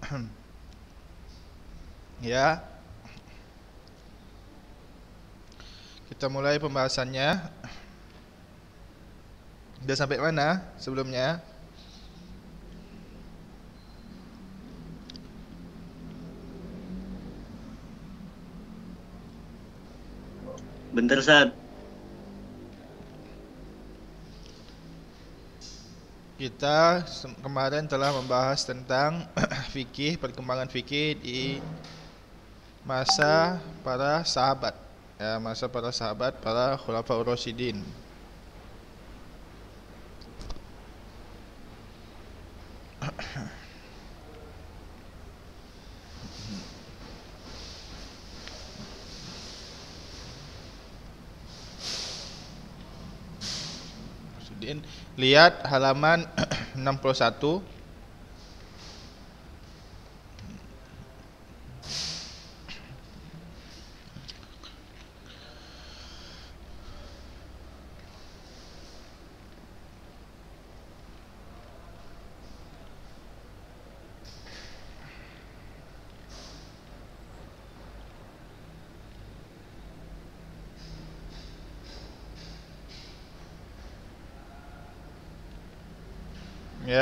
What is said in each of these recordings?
ya. Kita mulai pembahasannya. Sudah sampai mana sebelumnya? Bentar, saat. kita kemarin telah membahas tentang fikih perkembangan fikih di masa para sahabat ya, masa para sahabat para khulafaur rasyidin lihat halaman 61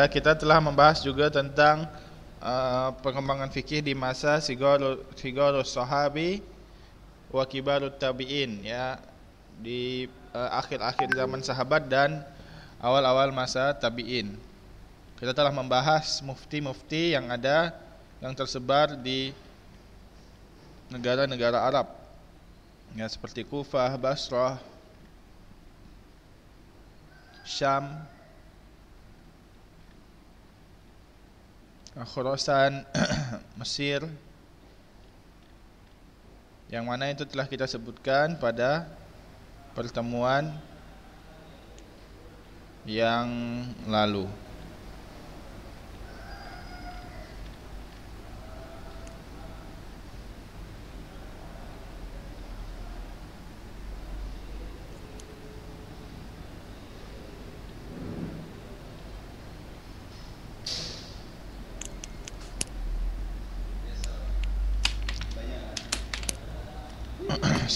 ya kita telah membahas juga tentang uh, pengembangan fikih di masa sigor sigorus sahabi wa kibarut tabi'in ya di eh, akhir-akhir uh, zaman sahabat dan awal-awal masa tabi'in. Kita telah membahas mufti-mufti yang ada yang tersebar di negara-negara Arab. Ya seperti Kufah, Basrah, Syam, Khurasan Mesir yang mana itu telah kita sebutkan pada pertemuan yang lalu.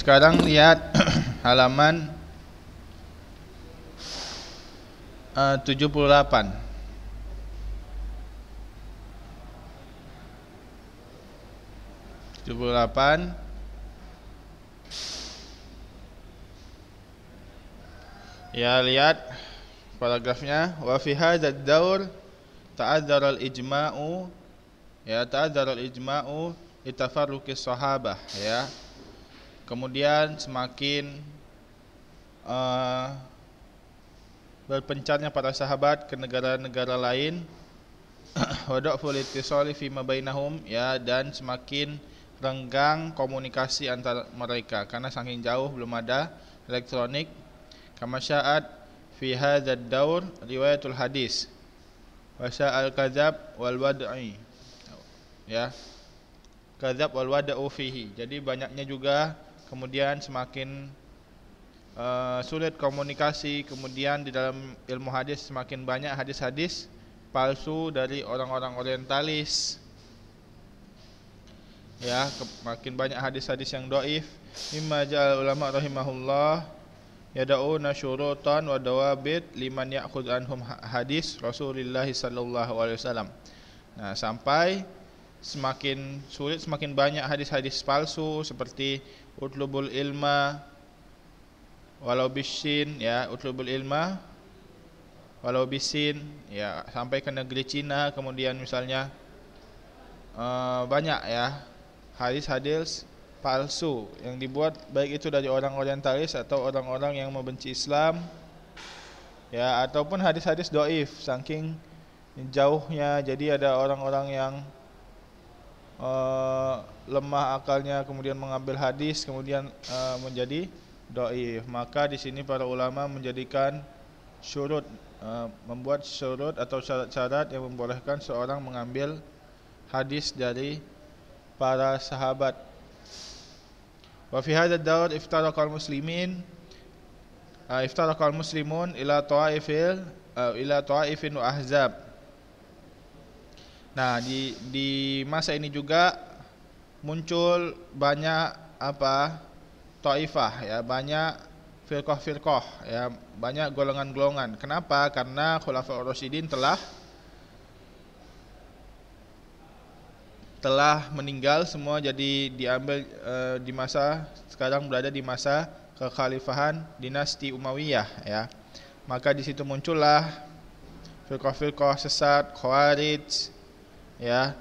Sekarang lihat halaman uh, 78. 78 Ya lihat paragrafnya wa fi hadzal daur ta'adzara al-ijma'u ya ta'adzara al-ijma'u itafarruqis sahabah ya kemudian semakin uh, eh, berpencarnya para sahabat ke negara-negara lain wadok fulitisoli fima bainahum ya dan semakin renggang komunikasi antara mereka karena saking jauh belum ada elektronik kamasyaat fi hadzal daur riwayatul hadis wasa al kadzab wal wada'i ya kadzab wal wad'u fihi jadi banyaknya juga kemudian semakin uh, sulit komunikasi, kemudian di dalam ilmu hadis semakin banyak hadis-hadis palsu dari orang-orang orientalis. Ya, ke, makin banyak hadis-hadis yang doif. Mimma ja'al ulama rahimahullah yada'una syurutan wa dawabit liman ya'khud anhum hadis Rasulullah sallallahu alaihi wasallam. Nah, sampai semakin sulit semakin banyak hadis-hadis palsu seperti utlubul ilma walau bisin ya utlubul ilma walau bisin ya sampai ke negeri Cina kemudian misalnya uh, banyak ya hadis-hadis palsu yang dibuat baik itu dari orang orientalis atau orang-orang yang membenci Islam ya ataupun hadis-hadis doif saking jauhnya jadi ada orang-orang yang Eh, lemah akalnya kemudian mengambil hadis kemudian eh, menjadi doif maka di sini para ulama menjadikan syurut eh, membuat syurut atau syarat-syarat yang membolehkan seorang mengambil hadis dari para sahabat wa fi hadzal iftaraqa al muslimin al muslimun ila ta'ifil ila ta'ifin wa ahzab Nah, di di masa ini juga muncul banyak apa? Taifah ya, banyak firqah-firqah ya, banyak golongan-golongan. Kenapa? Karena Khulafaur Rasyidin telah telah meninggal semua jadi diambil e, di masa sekarang berada di masa kekhalifahan dinasti Umayyah ya. Maka di situ muncullah firqah-firqah sesat, Khawarij, ya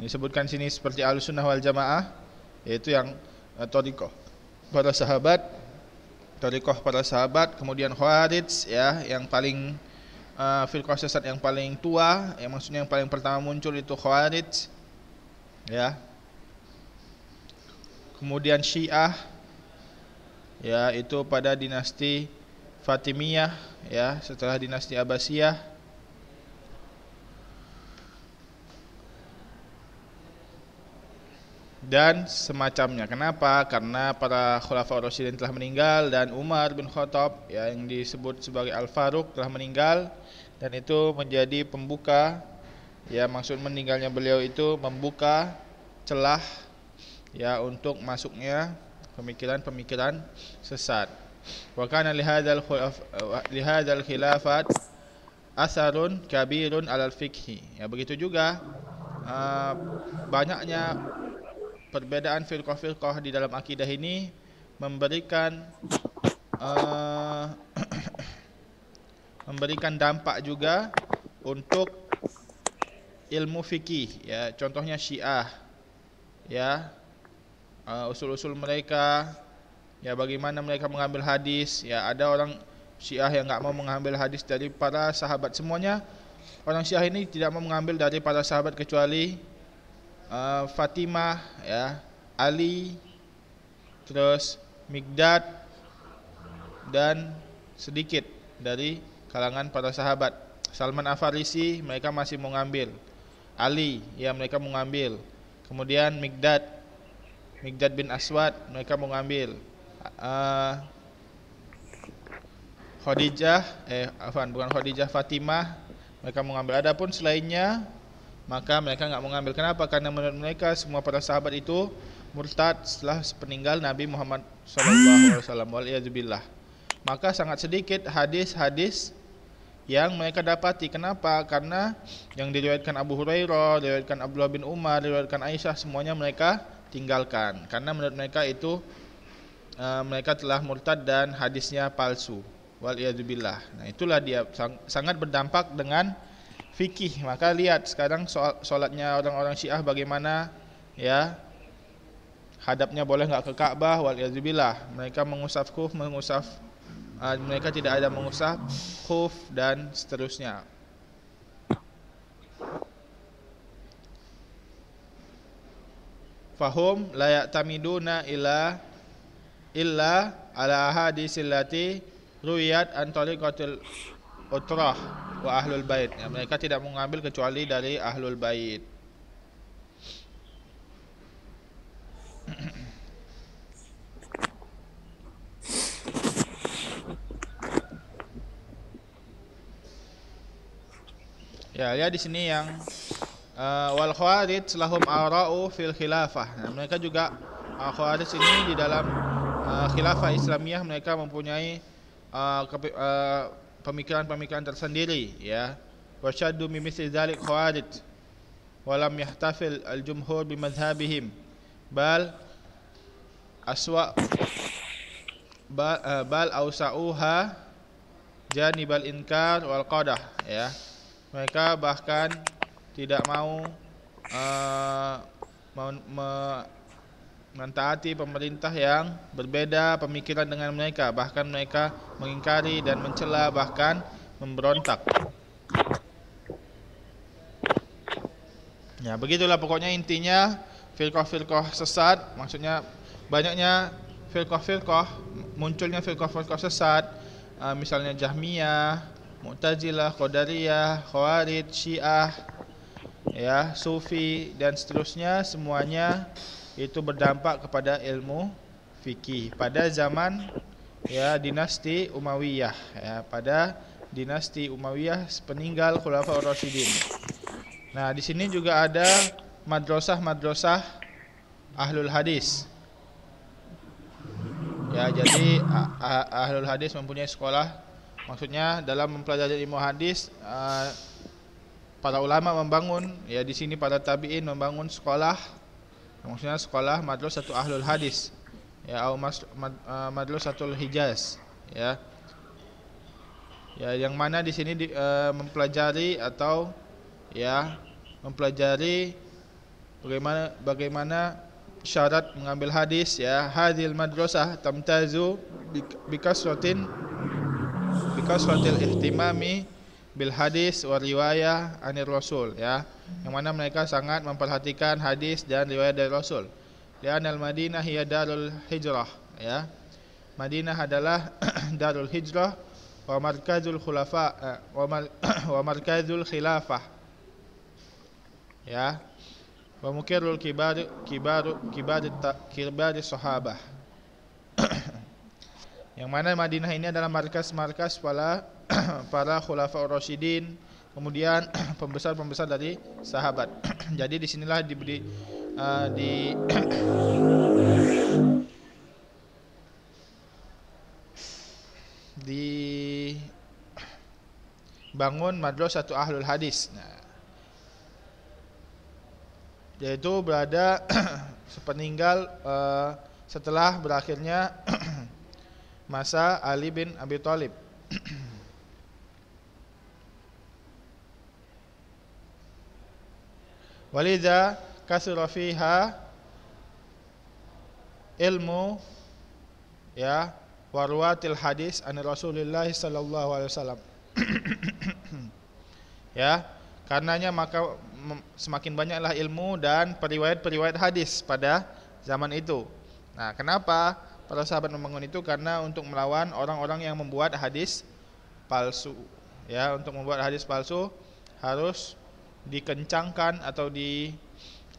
disebutkan sini seperti alusunah wal jamaah yaitu yang uh, eh, torikoh para sahabat torikoh para sahabat kemudian khawarij ya yang paling uh, firqah sesat yang paling tua yang maksudnya yang paling pertama muncul itu khawarij ya kemudian syiah ya itu pada dinasti Fatimiyah ya setelah dinasti Abbasiyah dan semacamnya. Kenapa? Karena para khulafaur rasyidin telah meninggal dan Umar bin Khattab ya, yang disebut sebagai Al-Faruq telah meninggal dan itu menjadi pembuka ya maksud meninggalnya beliau itu membuka celah ya untuk masuknya pemikiran-pemikiran sesat. Wa kana li hadzal khilafat asarun kabirun alal fikhi. Ya begitu juga uh, banyaknya perbedaan firqah-firqah di dalam akidah ini memberikan uh, memberikan dampak juga untuk ilmu fikih ya contohnya Syiah ya eh, usul-usul uh, mereka ya bagaimana mereka mengambil hadis ya ada orang Syiah yang nggak mau mengambil hadis dari para sahabat semuanya orang Syiah ini tidak mau mengambil dari para sahabat kecuali uh, Fatimah ya Ali terus Migdad dan sedikit dari kalangan para sahabat Salman Afarisi mereka masih mengambil Ali ya mereka mengambil kemudian Migdad Migdad bin Aswad mereka mengambil ngambil uh, eh, Khadijah eh afan bukan Khadijah Fatimah mereka mengambil adapun selainnya maka mereka enggak mengambil. Kenapa? Karena menurut mereka semua para sahabat itu murtad setelah peninggal Nabi Muhammad sallallahu alaihi wasallam. Maka sangat sedikit hadis-hadis yang mereka dapati. Kenapa? Karena yang diriwayatkan Abu Hurairah, diriwayatkan Abdullah bin Umar, diriwayatkan Aisyah semuanya mereka tinggalkan karena menurut mereka itu uh, mereka telah murtad dan hadisnya palsu. Wal Nah, itulah dia sang, sangat berdampak dengan fikih maka lihat sekarang solatnya orang-orang Syiah bagaimana ya hadapnya boleh nggak ke Ka'bah wal mereka mengusaf kuf, mengusaf, uh, ah, mereka tidak ada mengusaf kuf dan seterusnya fahum layak tamiduna ila illa ala ahadisilati ru'yat antariqatil utrah wa ahlul bait. Ya, mereka tidak mengambil kecuali dari ahlul bait. Ya, lihat di sini yang uh, wal khawarij lahum ara'u fil khilafah. Nah, mereka juga uh, khawarij ini di dalam uh, khilafah Islamiyah mereka mempunyai uh, uh, pemikiran-pemikiran tersendiri ya wasyaddu mimithli dzalik khawarij walam yahtafil al-jumhur madhhabihim bal aswa eh, bal, bal ausauha janibal inkar wal qadah ya mereka bahkan tidak mau uh, me, me mentaati pemerintah yang berbeda pemikiran dengan mereka, bahkan mereka mengingkari dan mencela bahkan memberontak. Ya, begitulah pokoknya intinya firqah-firqah sesat, maksudnya banyaknya firqah-firqah, munculnya firqah-firqah sesat, ah, misalnya Jahmiyah, Mu'tazilah, Qadariyah, Khawarij, Syiah, ya, Sufi dan seterusnya semuanya itu berdampak kepada ilmu fikih pada zaman ya dinasti Umayyah ya pada dinasti Umayyah sepeninggal Khulafaur Rasyidin. Nah, di sini juga ada madrasah-madrasah Ahlul Hadis. Ya, jadi Ahlul Hadis mempunyai sekolah maksudnya dalam mempelajari ilmu hadis para ulama membangun ya di sini para tabi'in membangun sekolah maksudnya sekolah satu ahlul hadis ya madrasah eh, satu hijaz ya ya yang mana di sini di, uh, mempelajari atau ya mempelajari bagaimana bagaimana syarat mengambil hadis ya hadil madrasah tamtazu bikasratin bikasratil ihtimami bil hadis wa riwayah anir rasul ya yang mana mereka sangat memperhatikan hadis dan riwayat dari Rasul. Dan al-Madinah ia darul hijrah, ya. Madinah adalah darul hijrah wa markazul khulafa eh, wa, markazul khilafah. Ya. Wa mukirul kibar kibar kibar kibar sahabah. yang mana Madinah ini adalah markas-markas para para khulafa ar-rasyidin kemudian pembesar-pembesar dari sahabat. Jadi disinilah diberi uh, di di bangun ahlul hadis. Nah, yaitu berada sepeninggal uh, setelah berakhirnya masa Ali bin Abi Thalib. Walidha kasura fiha ilmu ya warwatil hadis an Rasulullah sallallahu alaihi wasallam. ya, karenanya maka semakin banyaklah ilmu dan periwayat-periwayat hadis pada zaman itu. Nah, kenapa para sahabat membangun itu? Karena untuk melawan orang-orang yang membuat hadis palsu. Ya, untuk membuat hadis palsu harus dikencangkan atau di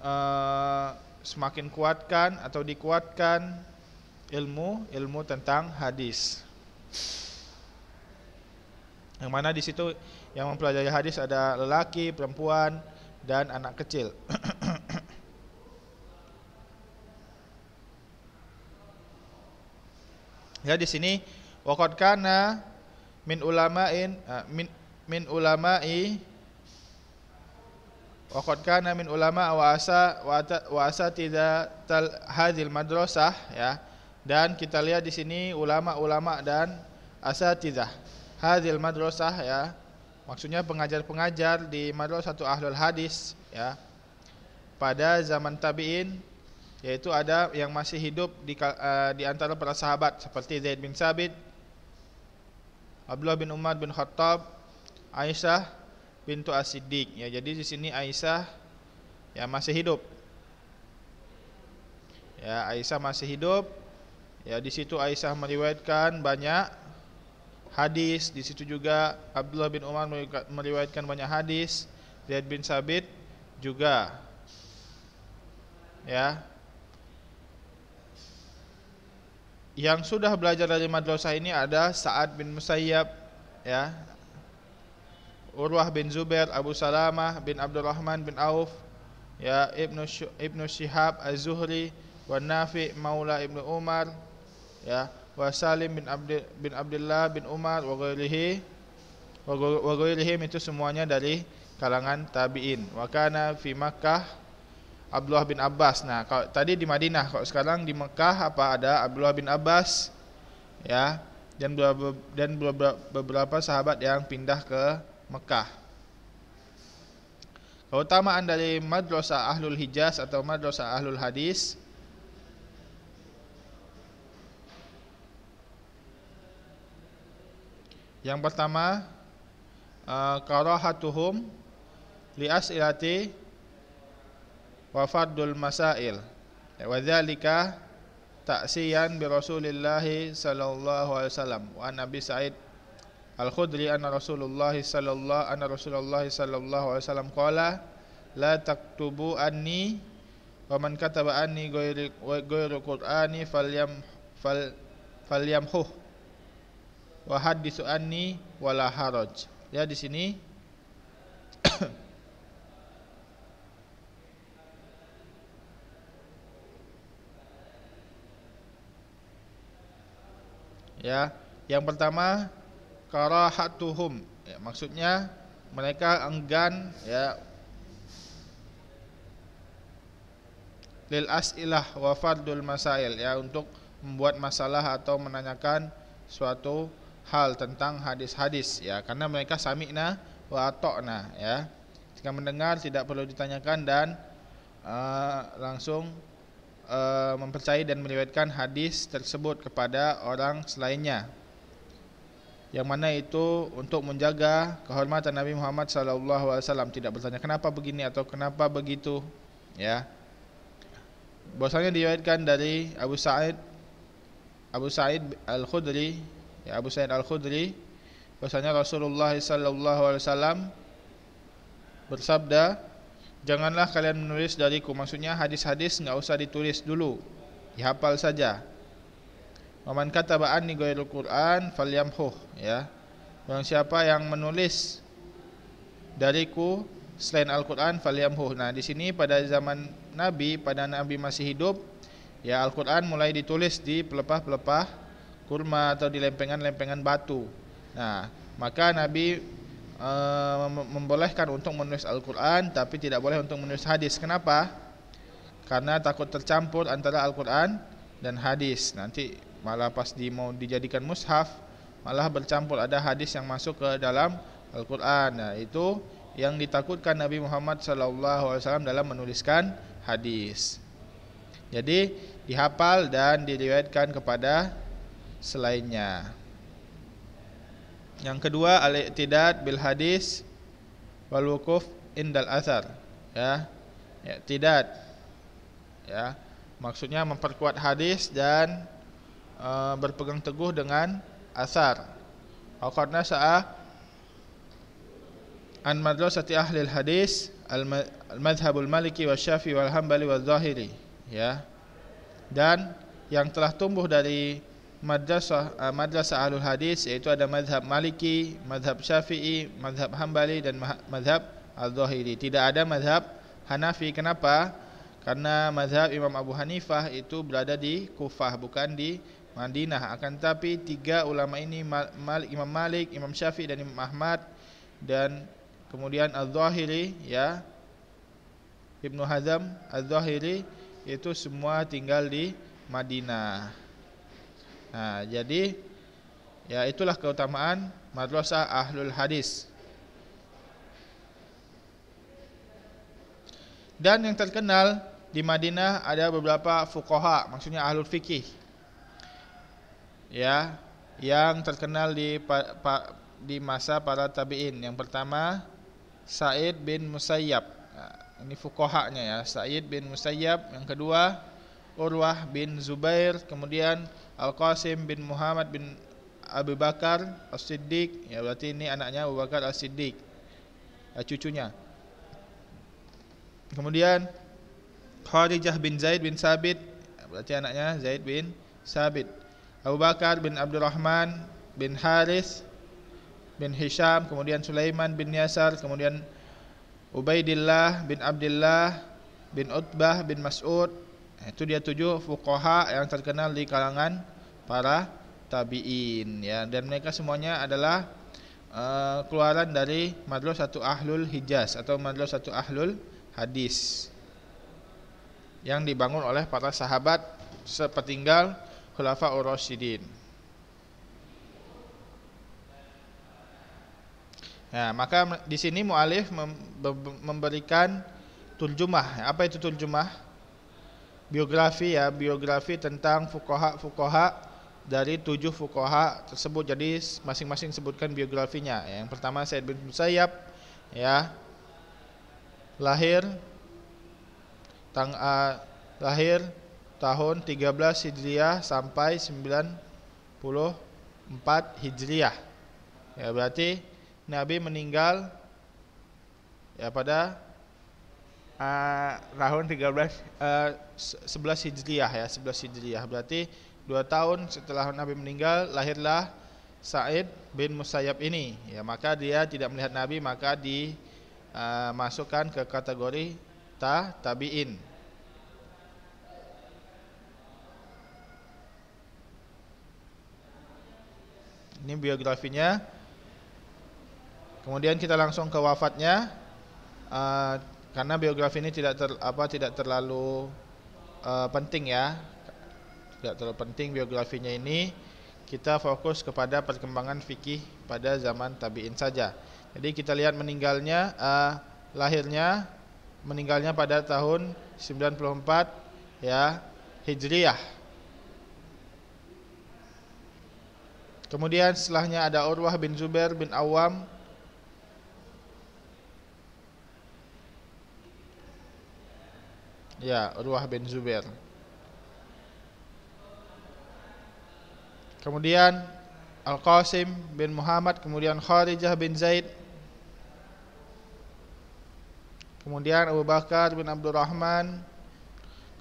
uh, semakin kuatkan atau dikuatkan ilmu ilmu tentang hadis. Yang mana di situ yang mempelajari hadis ada lelaki, perempuan dan anak kecil. ya di sini wakat kana min ulama'in eh, min min ulama'i wa kana min ulama wa asa wa asa tidak hadil madrasah ya dan kita lihat di sini ulama-ulama dan tidak hadil madrasah ya maksudnya pengajar-pengajar di madrasah satu ahlul hadis ya pada zaman tabi'in yaitu ada yang masih hidup di uh, di antara para sahabat seperti Zaid bin Sabit Abdullah bin Umar bin Khattab Aisyah Pintu Asidik Ya, jadi di sini Aisyah ya masih hidup. Ya, Aisyah masih hidup. Ya, di situ Aisyah meriwayatkan banyak hadis, di situ juga Abdullah bin Umar meriwayatkan banyak hadis, Zaid bin Sabit juga. Ya. Yang sudah belajar dari madrasah ini ada Sa'ad bin Musayyab, ya, Urwah bin Zubair, Abu Salamah bin Abdurrahman bin Auf, ya Ibnu Ibnu Syihab Az-Zuhri wa Nafi Maula Ibnu Umar, ya wa Salim bin Abdul bin Abdullah bin Umar wa ghairihi wa ghairihi itu semuanya dari kalangan tabi'in. Wa kana fi Makkah Abdullah bin Abbas. Nah, kalau tadi di Madinah, kalau sekarang di Mekah apa ada Abdullah bin Abbas ya dan beberapa, dan beberapa sahabat yang pindah ke Mekah. Keutamaan dari madrasah Ahlul Hijaz atau madrasah Ahlul Hadis Yang pertama, uh, karahatuhum lias ilati wafadul masail. Wa dzalika ta'siyan bi Rasulillah sallallahu alaihi wasallam wa Nabi Sa'id Al-Khudri anna Rasulullah sallallahu anna Rasulullah sallallahu alaihi wasallam qala la taktubu anni wa man kataba anni ghairu ghairu qur'ani falyam fal falyamhu wa hadithu anni wala haraj ya di sini ya yang pertama karahatuhum ya, maksudnya mereka enggan ya lil asilah wa fardul masail ya untuk membuat masalah atau menanyakan suatu hal tentang hadis-hadis ya karena mereka sami'na wa atokna ya jika mendengar tidak perlu ditanyakan dan uh, langsung uh, mempercayai dan meriwayatkan hadis tersebut kepada orang selainnya yang mana itu untuk menjaga kehormatan Nabi Muhammad SAW tidak bertanya kenapa begini atau kenapa begitu ya bahwasanya diriwayatkan dari Abu Sa'id Abu Sa'id Al Khudri ya Abu Sa'id Al Khudri bahwasanya Rasulullah SAW bersabda janganlah kalian menulis dariku maksudnya hadis-hadis nggak usah ditulis dulu dihafal saja Waman kataba anni ghairul Qur'an yamhuh ya. Barang siapa yang menulis dariku selain Al-Qur'an yamhuh. Nah, di sini pada zaman Nabi, pada Nabi masih hidup, ya Al-Qur'an mulai ditulis di pelepah-pelepah kurma atau di lempengan-lempengan batu. Nah, maka Nabi e, membolehkan untuk menulis Al-Qur'an tapi tidak boleh untuk menulis hadis. Kenapa? Karena takut tercampur antara Al-Qur'an dan hadis. Nanti malah pas di mau dijadikan mushaf malah bercampur ada hadis yang masuk ke dalam Al-Qur'an. Nah, itu yang ditakutkan Nabi Muhammad SAW dalam menuliskan hadis. Jadi dihafal dan diriwayatkan kepada selainnya. Yang kedua al-i'tidad bil hadis wal wuquf indal athar ya. tidak ya maksudnya memperkuat hadis dan Eh, berpegang teguh dengan asar. Akhirnya sah. an madrasati ahli hadis al maliki wa syafi wal hambali wa zahiri ya dan yang telah tumbuh dari madrasah uh, madrasah ahli hadis yaitu ada madhab maliki madhab syafi'i madhab hambali dan madhab al-zahiri tidak ada madhab hanafi kenapa karena madhab imam abu hanifah itu berada di kufah bukan di Madinah. Akan tapi tiga ulama ini Malik, Imam Malik, Imam Syafi'i dan Imam Ahmad dan kemudian Al-Zahiri ya Ibnu Hazm Al-Zahiri itu semua tinggal di Madinah. Nah, jadi ya itulah keutamaan madrasah Ahlul Hadis. Dan yang terkenal di Madinah ada beberapa fuqaha, maksudnya ahlul fikih ya yang terkenal di pa, pa, di masa para tabi'in. Yang pertama Said bin Musayyab. Nah, ini fukohaknya ya, Said bin Musayyab. Yang kedua Urwah bin Zubair, kemudian Al-Qasim bin Muhammad bin Abu Bakar As-Siddiq. Ya berarti ini anaknya Abu Bakar As-Siddiq. Ya, cucunya. Kemudian Khadijah bin Zaid bin Sabit, ya, berarti anaknya Zaid bin Sabit. Abu Bakar bin Abdurrahman bin Haris bin Hisham, kemudian Sulaiman bin Yasar, kemudian Ubaidillah bin Abdullah bin Utbah bin Mas'ud. Itu dia tujuh fuqaha yang terkenal di kalangan para tabi'in ya dan mereka semuanya adalah uh, keluaran dari satu ahlul hijaz atau satu ahlul hadis yang dibangun oleh para sahabat sepetinggal. Khulafa Ur-Rasyidin. Ya, maka di sini mualif memberikan tuljumah. Ya, apa itu tuljumah? Biografi ya, biografi tentang fukoha-fukoha dari tujuh fukoha tersebut. Jadi masing-masing sebutkan biografinya. Ya, yang pertama Said bin Musayyab ya. Lahir tang uh, lahir tahun 13 Hijriah sampai 94 Hijriah. Ya, berarti Nabi meninggal ya pada uh, tahun 13 uh, 11 Hijriah ya, 11 Hijriah. Berarti dua tahun setelah Nabi meninggal lahirlah Said bin Musayyab ini. Ya, maka dia tidak melihat Nabi, maka dimasukkan eh, ke kategori ta tabiin. Ini biografinya. Kemudian kita langsung ke wafatnya. Uh, karena biografi ini tidak ter, apa tidak terlalu uh, penting ya. Tidak terlalu penting biografinya ini. Kita fokus kepada perkembangan fikih pada zaman tabi'in saja. Jadi kita lihat meninggalnya uh, lahirnya meninggalnya pada tahun 94 ya Hijriah Kemudian setelahnya ada Urwah bin Zubair bin Awam Ya, Urwah bin Zubair. Kemudian Al-Qasim bin Muhammad, kemudian Kharijah bin Zaid. Kemudian Abu Bakar bin Abdul Rahman,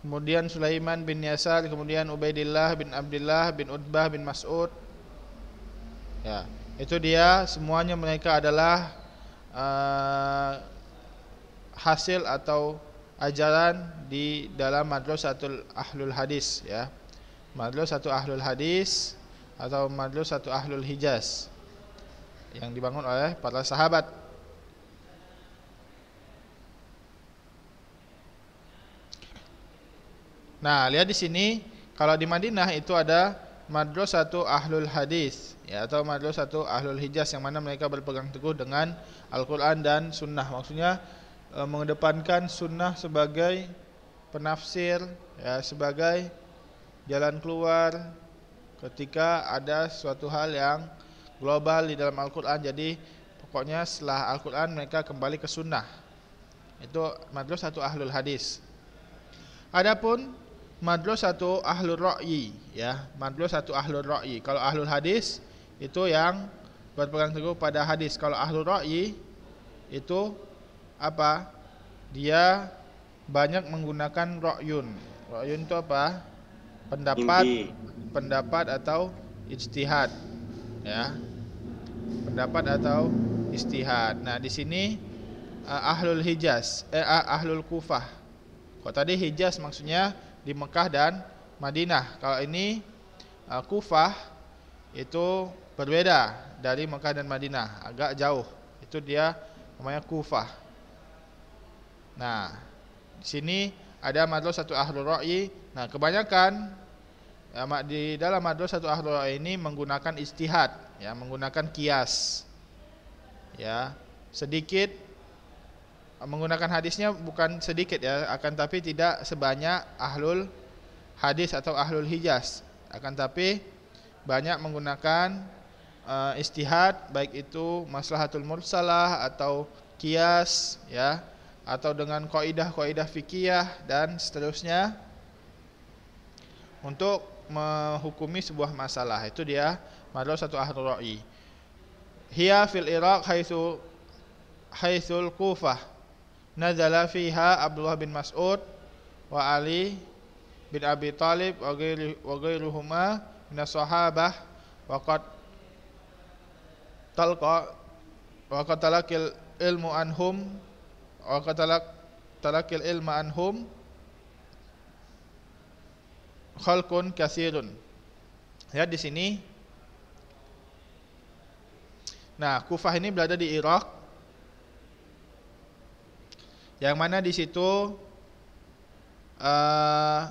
kemudian Sulaiman bin Yasar, kemudian Ubaidillah bin Abdullah bin Utbah bin Mas'ud, Ya, itu dia semuanya mereka adalah uh, hasil atau ajaran di dalam madrasatul ahlul hadis ya. Madrasatul ahlul hadis atau madrasatul ahlul hijaz yang dibangun oleh para sahabat Nah, lihat di sini kalau di Madinah itu ada madrasatu ahlul hadis ya atau madrasatu ahlul hijaz yang mana mereka berpegang teguh dengan Al-Qur'an dan sunnah. Maksudnya e, mengedepankan sunnah sebagai penafsir ya sebagai jalan keluar ketika ada suatu hal yang global di dalam Al-Qur'an. Jadi pokoknya setelah Al-Qur'an mereka kembali ke sunnah. Itu madrasatu ahlul hadis. Adapun madlul satu ahlul ra'yi ya madlul satu ahlul ra'yi kalau ahlul hadis itu yang berpegang teguh pada hadis kalau ahlul ra'yi itu apa dia banyak menggunakan ra'yun ra'yun itu apa pendapat Indi. pendapat atau ijtihad ya pendapat atau istihad nah di sini uh, ahlul hijaz eh, ahlul kufah kok tadi hijaz maksudnya di Mekah dan Madinah. Kalau ini eh, Kufah itu berbeda dari Mekah dan Madinah, agak jauh. Itu dia namanya Kufah. Nah, di sini ada satu ahlul ra'yi. Nah, kebanyakan ya, di dalam satu ahlul ra'yi ini menggunakan istihad, ya, menggunakan kias. Ya, sedikit menggunakan hadisnya bukan sedikit ya akan tapi tidak sebanyak ahlul hadis atau ahlul hijaz akan tapi banyak menggunakan uh, istihad baik itu maslahatul mursalah atau kias ya atau dengan kaidah-kaidah fikih dan seterusnya untuk menghukumi sebuah masalah itu dia satu ahlul ra'i hiya fil iraq haitsu haitsul kufah nazala fiha Abdullah bin Mas'ud wa Ali bin Abi Talib wa ghairuhuma as sahabah wa qad talqa wa qad talakil ilmu anhum wa qad talak talakil ilma anhum khalqun kasirun ya di sini nah Kufah ini berada di Irak yang mana di situ uh,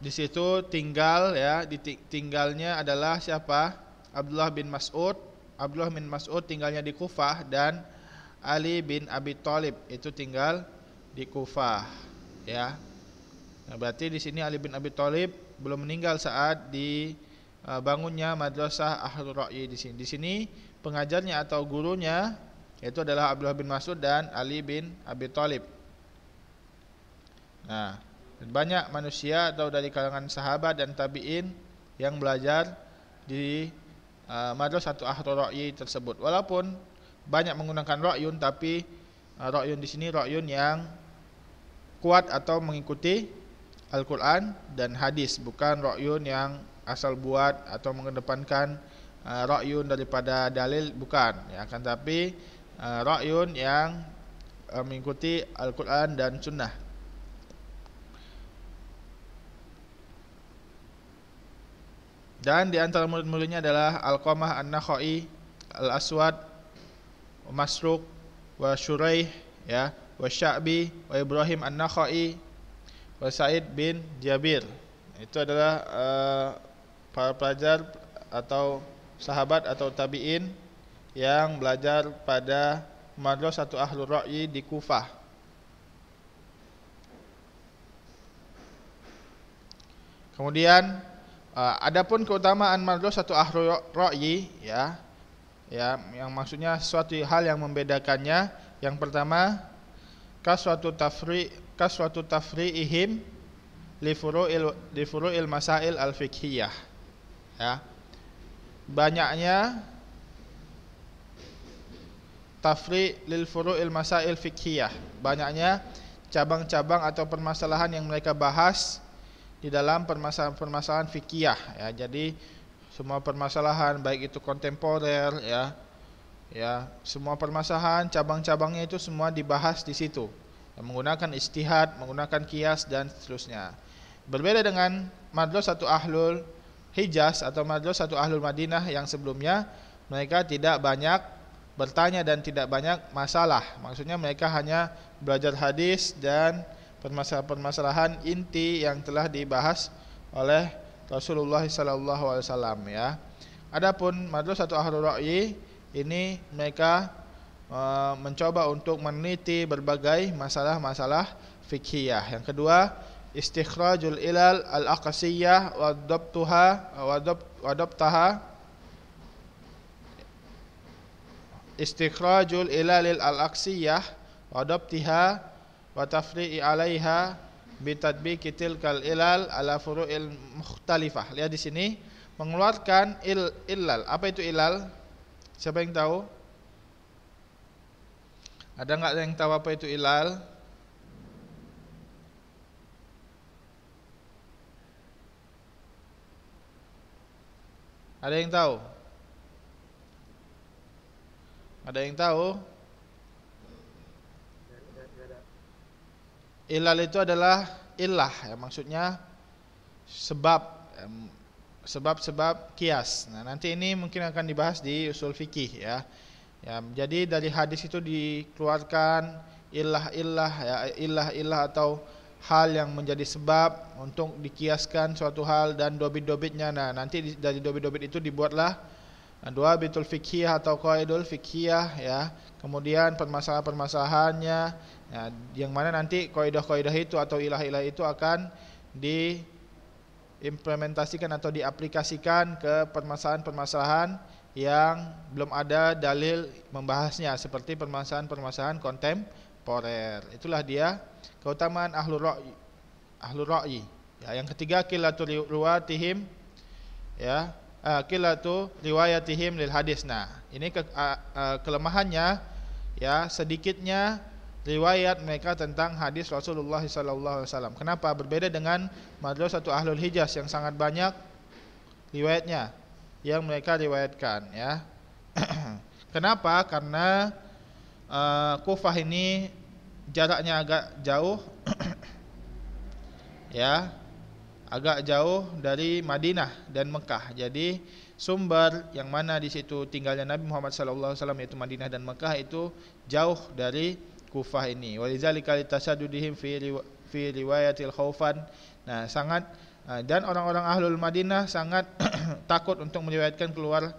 di situ tinggal ya di tinggalnya adalah siapa Abdullah bin Mas'ud Abdullah bin Mas'ud tinggalnya di Kufah dan Ali bin Abi Thalib itu tinggal di Kufah ya nah, berarti di sini Ali bin Abi Thalib belum meninggal saat dibangunnya eh, madrasah Ahlul Ra'yi di sini di sini pengajarnya atau gurunya yaitu adalah Abdullah bin Mas'ud dan Ali bin Abi Thalib. Nah, banyak manusia atau dari kalangan sahabat dan tabi'in yang belajar di uh, madrasah satu ahlu ra'yi tersebut. Walaupun banyak menggunakan ra'yun tapi uh, ra'yun di sini ra'yun yang kuat atau mengikuti Al-Quran dan hadis bukan ra'yun yang asal buat atau mengedepankan Eh, rokyun daripada dalil bukan ya kan tapi uh, yang eh, mengikuti Al-Qur'an dan sunnah dan di antara murid-muridnya adalah Al-Qamah An-Nakhai Al-Aswad Masruk wa Syuraih ya wa Sya'bi wa Ibrahim An-Nakhai wa Said bin Jabir itu adalah uh, para pelajar atau sahabat atau tabi'in yang belajar pada Satu ahlu Ra'yi di Kufah. Kemudian eh, adapun keutamaan Satu ahlu Ra'yi ya ya yang maksudnya suatu hal yang membedakannya yang pertama kaswatu tafri kaswatu tafri li furu'il li furu'il masail al fikhiyah, ya banyaknya tafri lil furu'il masail fikhiyah banyaknya cabang-cabang atau permasalahan yang mereka bahas di dalam permasalahan-permasalahan fikhiyah ya jadi semua permasalahan baik itu kontemporer ya ya semua permasalahan cabang-cabangnya itu semua dibahas di situ ya, menggunakan istihad menggunakan kias dan seterusnya berbeda dengan madrasah satu ahlul Hijaz atau madrasah satu ahlul Madinah yang sebelumnya mereka tidak banyak bertanya dan tidak banyak masalah. Maksudnya mereka hanya belajar hadis dan permasalahan-permasalahan inti yang telah dibahas oleh Rasulullah SAW ya. Adapun madrasah satu ahlul ra'yi ini mereka e, mencoba untuk meneliti berbagai masalah-masalah fikih. Yang kedua, istikhrajul ilal al-aqasiyah wa dabtuha wa dabt wa dabtaha istikhrajul ilalil al-aqsiyah wa dabtiha wa tafri'i 'alaiha kitil tilkal ilal ala furu'il mukhtalifah lihat di sini mengeluarkan il ilal apa itu ilal siapa yang tahu ada nggak yang tahu apa itu ilal Ada yang tahu? Ada yang tahu? Ilal itu adalah ilah ya maksudnya sebab sebab-sebab kias. Nah, nanti ini mungkin akan dibahas di usul fikih ya. Ya, jadi dari hadis itu dikeluarkan ilah-ilah ya ilah-ilah atau hal yang menjadi sebab untuk dikiaskan suatu hal dan dobit-dobitnya. Nah, nanti dari dobit-dobit itu dibuatlah nah, dua bitul fikih atau qaidul fikih ya. Kemudian permasalahan-permasalahannya ya, yang mana nanti kaidah-kaidah itu atau ilah-ilah itu akan diimplementasikan atau diaplikasikan ke permasalahan-permasalahan yang belum ada dalil membahasnya seperti permasalahan-permasalahan kontem porer. Itulah dia keutamaan ahlu ra'yi. Ahlu ra'yi. Ya, yang ketiga qillatu riwayatihim ya, uh, eh, qillatu riwayatihim lil hadis. Nah, ini ke, uh, uh, kelemahannya ya sedikitnya riwayat mereka tentang hadis Rasulullah sallallahu alaihi wasallam. Kenapa? Berbeda dengan madrasah satu ahlul hijaz yang sangat banyak riwayatnya yang mereka riwayatkan ya. Kenapa? Karena Eh, Kufah ini jaraknya agak jauh ya agak jauh dari Madinah dan Mekah. Jadi sumber yang mana di situ tinggalnya Nabi Muhammad sallallahu alaihi wasallam yaitu Madinah dan Mekah itu jauh dari Kufah ini. Walizalika litasaddudihim fi fi riwayatil khaufan. Nah, sangat eh, dan orang-orang ahlul Madinah sangat takut untuk meriwayatkan keluar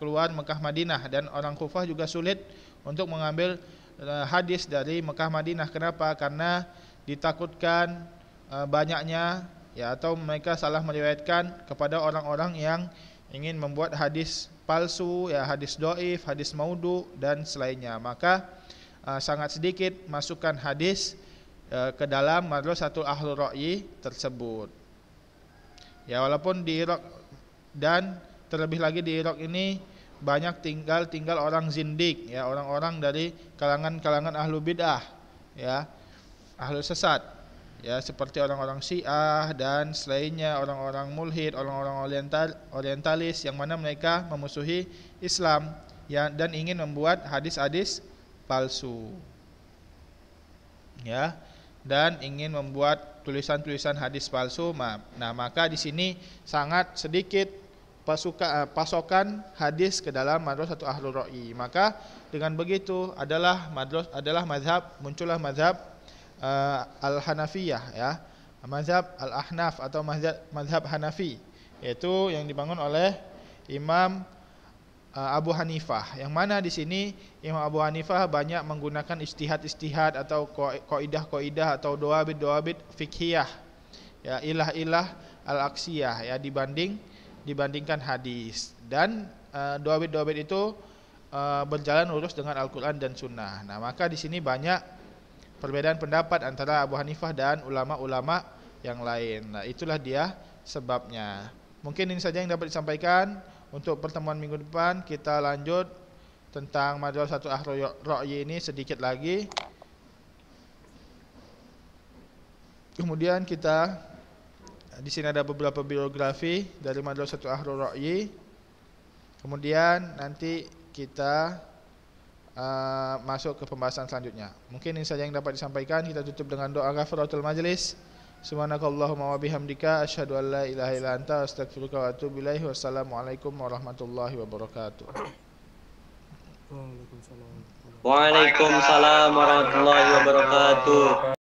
keluar Mekah Madinah dan orang Kufah juga sulit untuk mengambil eh, hadis dari Mekah Madinah. Kenapa? Karena ditakutkan eh, banyaknya ya atau mereka salah meriwayatkan kepada orang-orang yang ingin membuat hadis palsu, ya hadis doif, hadis maudu dan selainnya. Maka eh, sangat sedikit masukan hadis ke dalam satu ahlu ra'yi tersebut. Ya walaupun di Irak dan terlebih lagi di Irak ini banyak tinggal-tinggal orang zindik ya orang-orang dari kalangan-kalangan ahlu bid'ah ya ahlu sesat ya seperti orang-orang Syiah dan selainnya orang-orang mulhid, orang-orang oriental, orientalis yang mana mereka memusuhi Islam ya dan ingin membuat hadis-hadis palsu. Ya, dan ingin membuat tulisan-tulisan hadis palsu. Nah, maka di sini sangat sedikit pasukan, eh, pasokan hadis ke dalam madrasatu ahlul ra'i. Maka dengan begitu adalah madras adalah mazhab muncullah mazhab uh, eh, al-Hanafiyah ya. Mazhab al-Ahnaf atau mazhab, mazhab Hanafi yaitu yang dibangun oleh Imam uh, Abu Hanifah. Yang mana di sini Imam Abu Hanifah banyak menggunakan istihad-istihad atau koidah-koidah atau doa bid-doa bid fikhiyah. Ya ilah-ilah al-aksiyah ya dibanding dibandingkan hadis dan uh, eh, doabit itu eh, berjalan lurus dengan Al-Qur'an dan Sunnah. Nah, maka di sini banyak perbedaan pendapat antara Abu Hanifah dan ulama-ulama yang lain. Nah, itulah dia sebabnya. Mungkin ini saja yang dapat disampaikan untuk pertemuan minggu depan kita lanjut tentang madrasah satu ahroyi ini sedikit lagi. Kemudian kita di sini ada beberapa biografi dari satu Ahlul Ra'yi. Kemudian nanti kita uh, masuk ke pembahasan selanjutnya. Mungkin ini saja yang dapat disampaikan. Kita tutup dengan doa kafaratul majlis. Subhanakallahumma wa bihamdika asyhadu an la ilaha illa anta astaghfiruka wa atubu ilaihi. Wassalamualaikum warahmatullahi wabarakatuh. Waalaikumsalam warahmatullahi wabarakatuh.